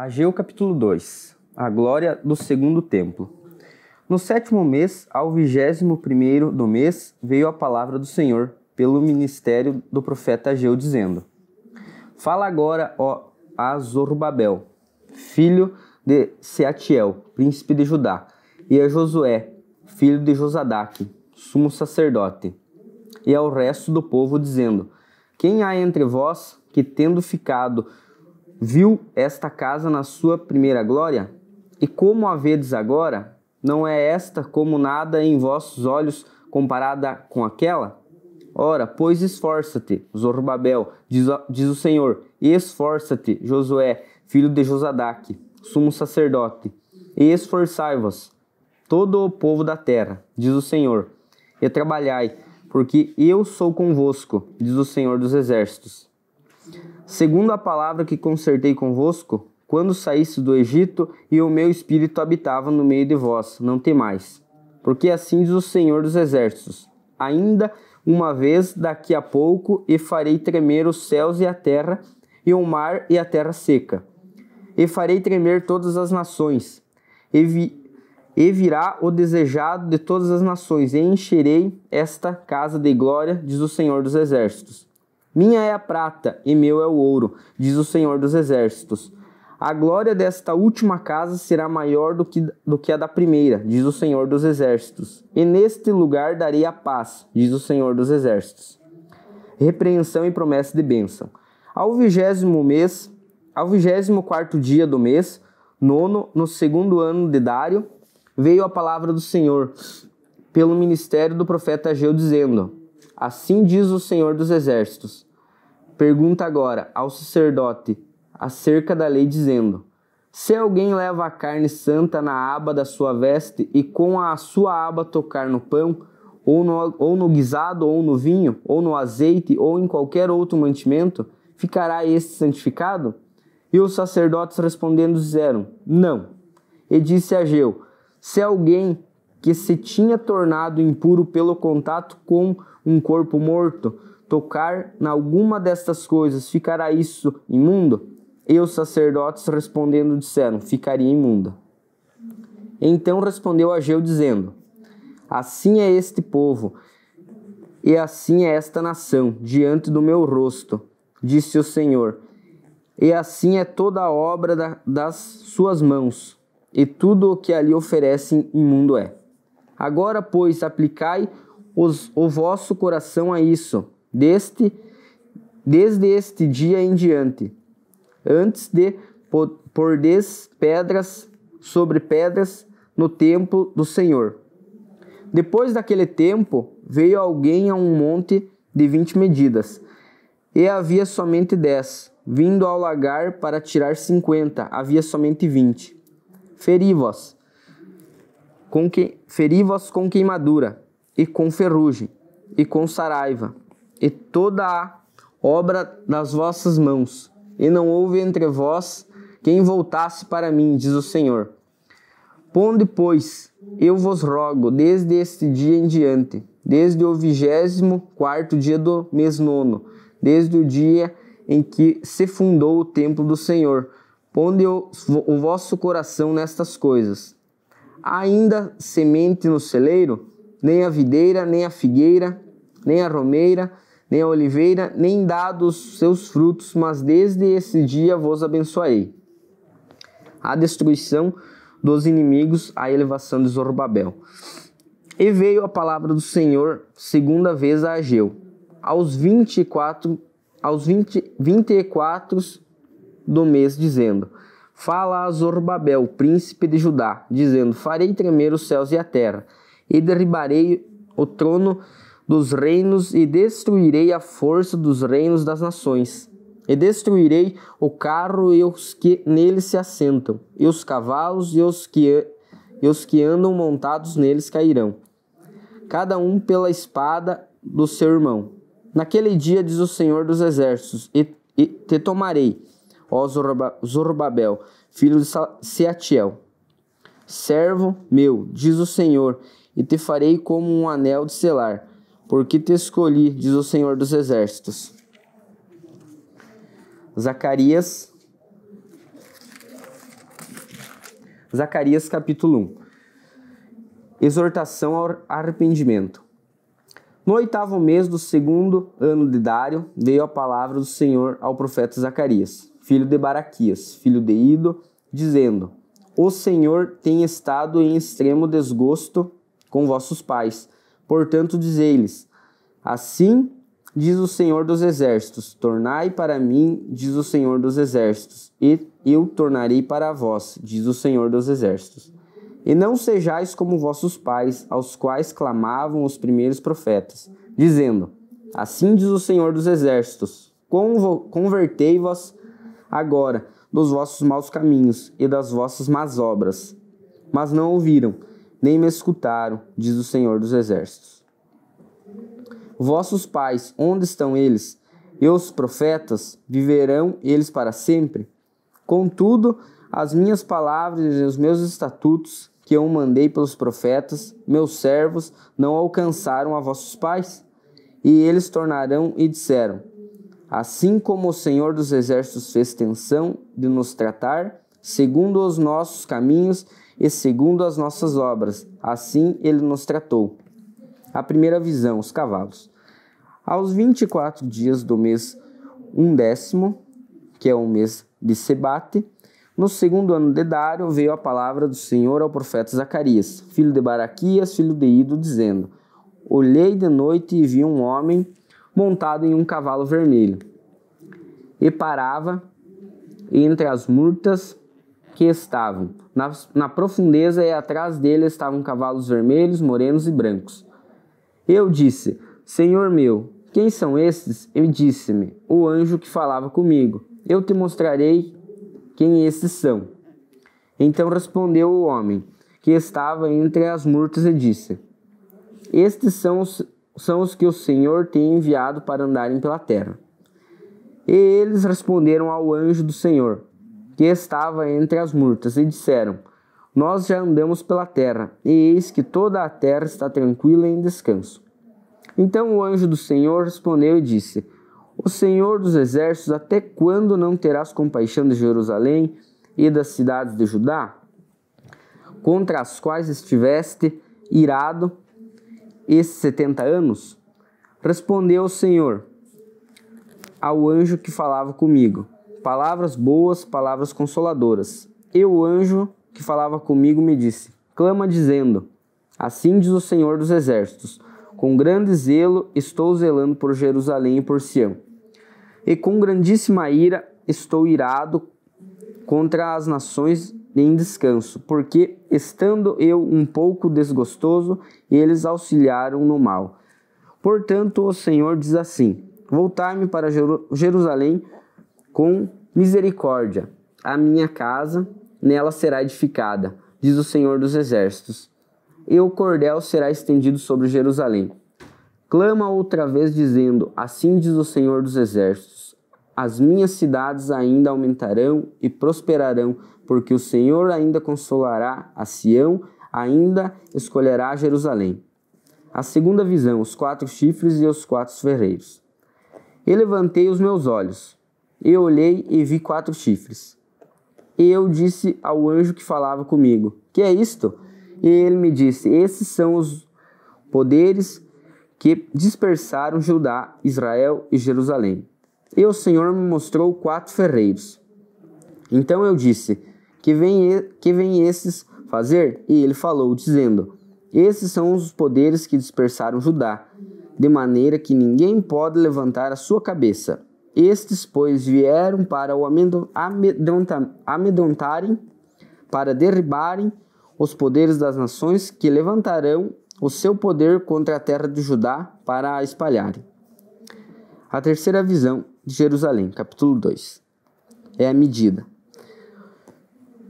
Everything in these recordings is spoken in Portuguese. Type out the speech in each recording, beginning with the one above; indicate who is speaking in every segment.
Speaker 1: Ageu capítulo 2 A glória do segundo templo. No sétimo mês, ao vigésimo primeiro do mês, veio a palavra do Senhor pelo ministério do profeta Ageu, dizendo: Fala agora, ó Azorubabel, filho de Seatiel, príncipe de Judá, e a Josué, filho de Josadaque, sumo sacerdote, e ao resto do povo, dizendo: Quem há entre vós que, tendo ficado Viu esta casa na sua primeira glória? E como a vedes agora? Não é esta como nada em vossos olhos comparada com aquela? Ora, pois esforça-te, Zorobabel, diz, diz, o Senhor, esforça-te, Josué, filho de Josadaque, sumo sacerdote, e esforçai-vos, todo o povo da terra, diz o Senhor, e trabalhai, porque eu sou convosco, diz o Senhor dos exércitos segundo a palavra que concertei convosco, quando saísse do Egito, e o meu espírito habitava no meio de vós, não temais. Porque assim diz o Senhor dos Exércitos: Ainda uma vez daqui a pouco, e farei tremer os céus e a terra, e o mar e a terra seca. E farei tremer todas as nações, e, vi, e virá o desejado de todas as nações, e encherei esta casa de glória, diz o Senhor dos Exércitos. Minha é a prata e meu é o ouro, diz o Senhor dos Exércitos. A glória desta última casa será maior do que, do que a da primeira, diz o Senhor dos Exércitos. E neste lugar darei a paz, diz o Senhor dos Exércitos. Repreensão e promessa de bênção. Ao vigésimo mês, ao vigésimo quarto dia do mês, nono, no segundo ano de Dário, veio a palavra do Senhor pelo ministério do profeta Ageu, dizendo: Assim diz o Senhor dos Exércitos: Pergunta agora ao sacerdote acerca da lei, dizendo: Se alguém leva a carne santa na aba da sua veste e com a sua aba tocar no pão, ou no, ou no guisado, ou no vinho, ou no azeite, ou em qualquer outro mantimento, ficará este santificado? E os sacerdotes respondendo disseram: Não. E disse a Geu: Se alguém que se tinha tornado impuro pelo contato com um corpo morto tocar em alguma destas coisas, ficará isso imundo? E os sacerdotes respondendo disseram: Ficaria imunda. Então respondeu Ageu, dizendo: Assim é este povo, e assim é esta nação, diante do meu rosto, disse o Senhor. E assim é toda a obra da, das suas mãos, e tudo o que ali oferecem imundo é. Agora, pois, aplicai os, o vosso coração a isso, deste, desde este dia em diante, antes de dez pedras sobre pedras no templo do Senhor. Depois daquele tempo, veio alguém a um monte de vinte medidas, e havia somente dez. Vindo ao lagar para tirar cinquenta, havia somente vinte. Feri-vos com, que, feri com queimadura, e com ferrugem, e com saraiva, e toda a obra das vossas mãos, e não houve entre vós quem voltasse para mim, diz o Senhor. Ponde, pois, eu vos rogo, desde este dia em diante, desde o vigésimo quarto dia do mês nono, desde o dia em que se fundou o templo do Senhor, ponde o, o vosso coração nestas coisas. Ainda semente no celeiro, nem a videira, nem a figueira, nem a romeira, nem a oliveira, nem dados seus frutos, mas desde esse dia vos abençoarei. A destruição dos inimigos, a elevação de Zorobabel. E veio a palavra do Senhor segunda vez a Ageu, aos 24, aos 20, 24 do mês, dizendo: Fala a Zorobabel, príncipe de Judá, dizendo: Farei tremer os céus e a terra, e derribarei o trono dos reinos e destruirei a força dos reinos das nações. E destruirei o carro e os que nele se assentam, e os cavalos e os que, e os que andam montados neles cairão, cada um pela espada do seu irmão. Naquele dia, diz o Senhor dos Exércitos, e, e te tomarei, ó Zorobabel, filho de Seatiel, servo meu, diz o Senhor, e te farei como um anel de selar porque te escolhi, diz o Senhor dos Exércitos. Zacarias. Zacarias capítulo 1. Exortação ao arrependimento. No oitavo mês do segundo ano de Dário, veio a palavra do Senhor ao profeta Zacarias, filho de Baraquias, filho de Ido, dizendo: O Senhor tem estado em extremo desgosto com vossos pais, Portanto, diz eles: Assim diz o Senhor dos Exércitos: Tornai para mim, diz o Senhor dos Exércitos, e eu tornarei para vós, diz o Senhor dos Exércitos. E não sejais como vossos pais, aos quais clamavam os primeiros profetas, dizendo: Assim diz o Senhor dos Exércitos: Convertei-vos agora dos vossos maus caminhos e das vossas más obras. Mas não ouviram nem me escutaram, diz o Senhor dos Exércitos. Vossos pais, onde estão eles? E os profetas, viverão eles para sempre? Contudo, as minhas palavras e os meus estatutos, que eu mandei pelos profetas, meus servos, não alcançaram a vossos pais? E eles tornarão e disseram: Assim como o Senhor dos Exércitos fez tensão de nos tratar, segundo os nossos caminhos, e segundo as nossas obras. Assim ele nos tratou. A primeira visão, os cavalos. Aos 24 dias do mês um décimo, que é o mês de Sebate, no segundo ano de Dário, veio a palavra do Senhor ao profeta Zacarias, filho de Baraquias, filho de Ido, dizendo: Olhei de noite e vi um homem montado em um cavalo vermelho, e parava entre as murtas que estavam na, na profundeza e atrás dele estavam cavalos vermelhos, morenos e brancos. Eu disse: Senhor meu, quem são estes? E disse-me: O anjo que falava comigo. Eu te mostrarei quem estes são. Então respondeu o homem que estava entre as murtas e disse: Estes são os, são os que o Senhor tem enviado para andarem pela terra. E eles responderam ao anjo do Senhor: que estava entre as murtas, e disseram: Nós já andamos pela terra, e eis que toda a terra está tranquila e em descanso. Então o anjo do Senhor respondeu e disse: O Senhor dos exércitos, até quando não terás compaixão de Jerusalém e das cidades de Judá, contra as quais estiveste irado esses setenta anos? Respondeu o Senhor ao anjo que falava comigo: palavras boas, palavras consoladoras. E o anjo que falava comigo me disse: Clama dizendo: Assim diz o Senhor dos Exércitos: Com grande zelo estou zelando por Jerusalém e por Sião. E com grandíssima ira estou irado contra as nações em descanso, porque estando eu um pouco desgostoso, eles auxiliaram no mal. Portanto, o Senhor diz assim: Voltai-me para Jerusalém com Misericórdia, a minha casa nela será edificada, diz o Senhor dos Exércitos. E o cordel será estendido sobre Jerusalém. Clama outra vez, dizendo: Assim diz o Senhor dos Exércitos: As minhas cidades ainda aumentarão e prosperarão, porque o Senhor ainda consolará a Sião, ainda escolherá Jerusalém. A segunda visão: os quatro chifres e os quatro ferreiros. E levantei os meus olhos, eu olhei e vi quatro chifres. Eu disse ao anjo que falava comigo: Que é isto? E ele me disse: Esses são os poderes que dispersaram Judá, Israel e Jerusalém. E o Senhor me mostrou quatro ferreiros. Então eu disse: Que vem, que vem esses fazer? E ele falou, dizendo: Esses são os poderes que dispersaram Judá, de maneira que ninguém pode levantar a sua cabeça. Estes, pois, vieram para o amedrontarem, para derribarem os poderes das nações, que levantarão o seu poder contra a terra de Judá para a espalharem. A terceira visão de Jerusalém, capítulo 2. É a medida.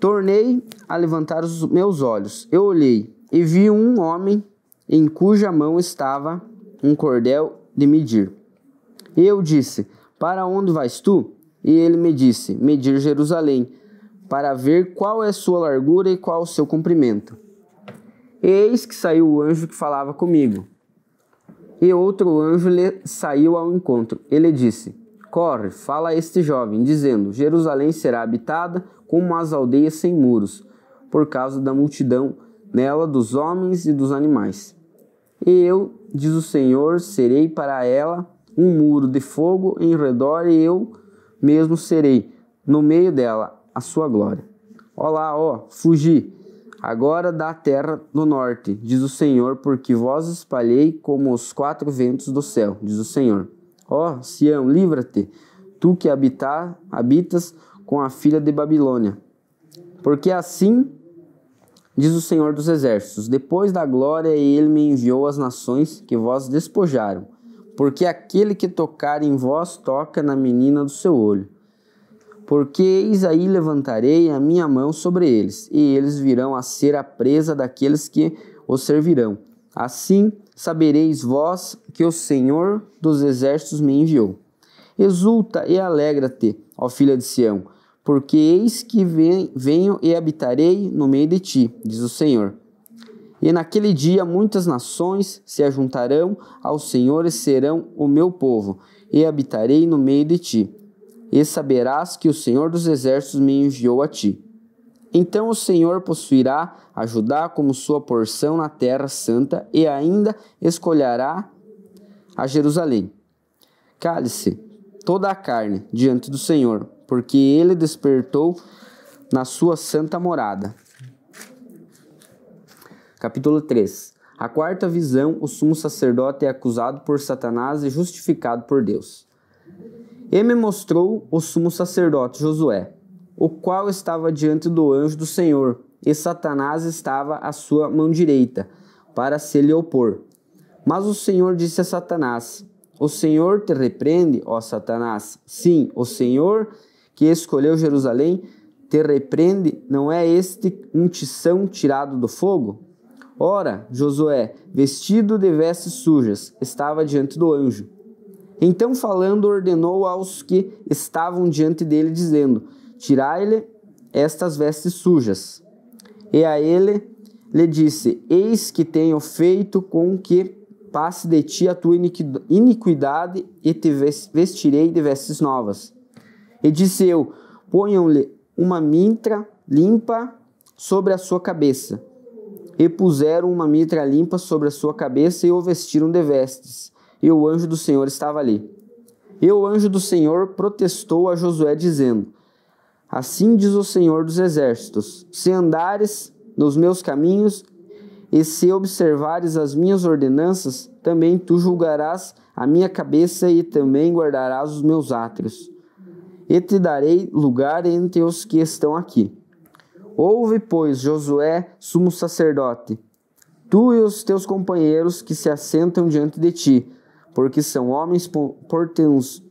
Speaker 1: Tornei a levantar os meus olhos. Eu olhei e vi um homem em cuja mão estava um cordel de medir. Eu disse: para onde vais tu? E ele me disse: Medir Jerusalém, para ver qual é sua largura e qual o seu comprimento. Eis que saiu o anjo que falava comigo. E outro anjo lhe saiu ao encontro. Ele disse: Corre, fala a este jovem, dizendo: Jerusalém será habitada como as aldeias sem muros, por causa da multidão nela dos homens e dos animais. E eu, diz o Senhor, serei para ela um muro de fogo em redor e eu mesmo serei no meio dela a sua glória. Olá, ó, fugi agora da terra do norte, diz o Senhor, porque vós espalhei como os quatro ventos do céu, diz o Senhor. Ó, Sião, livra-te, tu que habitar, habitas com a filha de Babilônia. Porque assim diz o Senhor dos Exércitos: Depois da glória, ele me enviou as nações que vós despojaram porque aquele que tocar em vós toca na menina do seu olho. Porque eis aí levantarei a minha mão sobre eles, e eles virão a ser a presa daqueles que os servirão. Assim sabereis vós que o Senhor dos exércitos me enviou. Exulta e alegra-te, ó filha de Sião, porque eis que venho e habitarei no meio de ti, diz o Senhor. E naquele dia muitas nações se ajuntarão ao Senhor e serão o meu povo, e habitarei no meio de ti. E saberás que o Senhor dos exércitos me enviou a ti. Então o Senhor possuirá a Judá como sua porção na terra santa e ainda escolherá a Jerusalém. Cale-se toda a carne diante do Senhor, porque ele despertou na sua santa morada. Capítulo 3. A quarta visão, o sumo sacerdote é acusado por Satanás e justificado por Deus. E me mostrou o sumo sacerdote Josué, o qual estava diante do anjo do Senhor, e Satanás estava à sua mão direita, para se lhe opor. Mas o Senhor disse a Satanás: O Senhor te repreende, ó Satanás. Sim, o Senhor que escolheu Jerusalém te repreende. Não é este um tição tirado do fogo? Ora, Josué, vestido de vestes sujas, estava diante do anjo. Então, falando, ordenou aos que estavam diante dele, dizendo: Tirai-lhe estas vestes sujas. E a ele lhe disse: Eis que tenho feito com que passe de ti a tua iniquidade e te vestirei de vestes novas. E disse eu: Ponham-lhe uma mitra limpa sobre a sua cabeça e puseram uma mitra limpa sobre a sua cabeça e o vestiram de vestes. E o anjo do Senhor estava ali. E o anjo do Senhor protestou a Josué, dizendo: Assim diz o Senhor dos Exércitos: Se andares nos meus caminhos e se observares as minhas ordenanças, também tu julgarás a minha cabeça e também guardarás os meus átrios. E te darei lugar entre os que estão aqui. Ouve, pois, Josué, sumo sacerdote, tu e os teus companheiros que se assentam diante de ti, porque são homens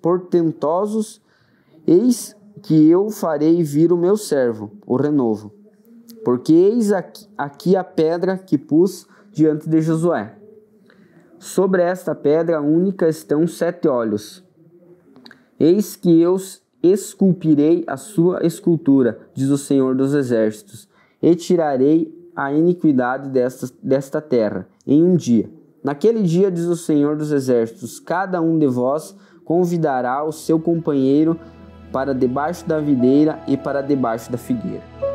Speaker 1: portentosos, eis que eu farei vir o meu servo, o renovo. Porque eis aqui, aqui a pedra que pus diante de Josué. Sobre esta pedra única estão sete olhos. Eis que eu esculpirei a sua escultura, diz o Senhor dos Exércitos, e tirarei a iniquidade desta, desta terra em um dia. Naquele dia, diz o Senhor dos Exércitos, cada um de vós convidará o seu companheiro para debaixo da videira e para debaixo da figueira.